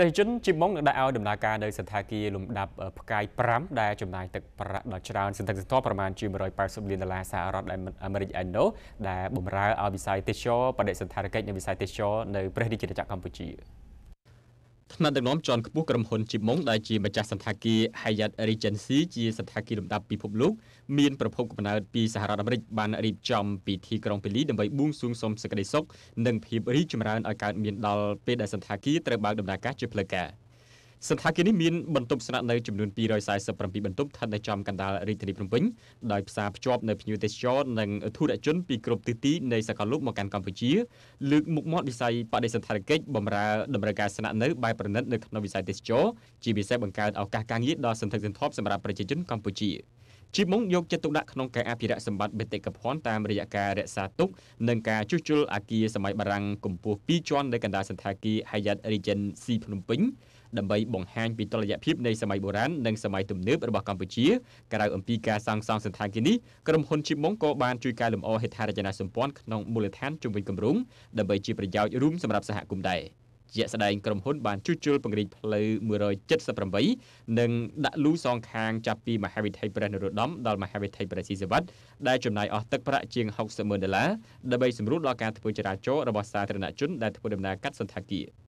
ទេសជនជីម៉ុងនឹងដាក់ឲ្យដំណើរការនៅសន្តាគារលំដាប់ផ្កាយ5ដែលចំណាយទឹកប្រាក់ដ៏ច្រើនសន្ធឹកសន្ធាប់ប្រមាណជា180លានដុល្លារសហរដ្ឋអាមេរិកឯណោះដែលបម្រើឲ្យវិស័យទេសចរបដិសណ្ឋារកិច្ចនិងវិស័យទេសចរនៅព្រះរាជាណាចក្រកម្ពុជា។ថ្នាក់ដឹកនាំជាន់ខ្ពស់ក្រុមហ៊ុនជីម៉ុងដែលជាម្ចាស់សន្តាគារ Hyatt Regency ជាសន្តាគារលំដាប់ពិភពលោកមានប្រភពកំណើតពីសហរដ្ឋអាមេរិកបានរៀបចំពិធីក្រុងពេលីដើម្បីបួងសួងសុំសេចក្តីសុខនិងភាពរីកចម្រើនឲ្យកើតមានដល់ពេលដែលសន្តាគារត្រូវបើកដំណើរការជាផ្លូវការ។សណ្ឋាគារនេះមានបន្ទប់ស្នាក់នៅចំនួន247បន្ទប់ស្ថិតនៅចំកណ្ដាលរាជធានីភ្នំពេញដោយផ្សារភ្ជាប់នៅភ្ញៀវទេសចរនិងធុរជនពីគ្រប់ទិសទីនៃសកលលោកមកកាន់កម្ពុជាលើកមុខមាត់វិស័យបដិសណ្ឋារកិច្ចបម្រើតម្រូវការស្នាក់នៅបែបប្រណិតនៅក្នុងវិស័យទេសចរជាពិសេសបង្កើតឱកាសការងារដល់សន្ធឹកសន្ធាប់សម្រាប់ប្រជាជនកម្ពុជា។ជីមុងយកចិត្តទុកដាក់ក្នុងការអភិរក្សសម្បត្តិបេតិកភណ្ឌតាមរយៈការរក្សាទុកនិងការជួសជុលអគារសម័យបារាំងកម្ពស់2ជាន់នៅកណ្ដាលសន្តាគារ Hyatt Regency ភ្នំពេញដើម្បីបង្ហាញពីតុល្យភាពនៃសម័យបុរាណនិងសម័យទំនើបរបស់កម្ពុជាក្រៅអំពីការសាងសង់សន្តាគារនេះក្រុមហ៊ុនជីមុងក៏បានជួយកែលម្អហេដ្ឋារចនាសម្ព័ន្ធក្នុងមូលដ្ឋានជំវិញគម្រោងដើម្បីជាប្រយោជន៍រួមសម្រាប់សហគមន៍ដែរ។ជាក់ស្ដែងក្រុមហ៊ុនបានជួសជុលពង្រីកផ្លូវ178និងដាក់លូសងខាងចាប់ពីមហាវិថីព្រះនរោត្តមដល់មហាវិថីព្រះស៊ីសុវត្ថិដែលចំណាយអស់ទឹកប្រាក់ជាង60ម៉ឺនដុល្លារដើម្បីសម្រួលដល់ការធ្វើចរាចរណ៍របស់សាធារណជនដែលធ្វើដំណើរកាត់សន្តាគារ។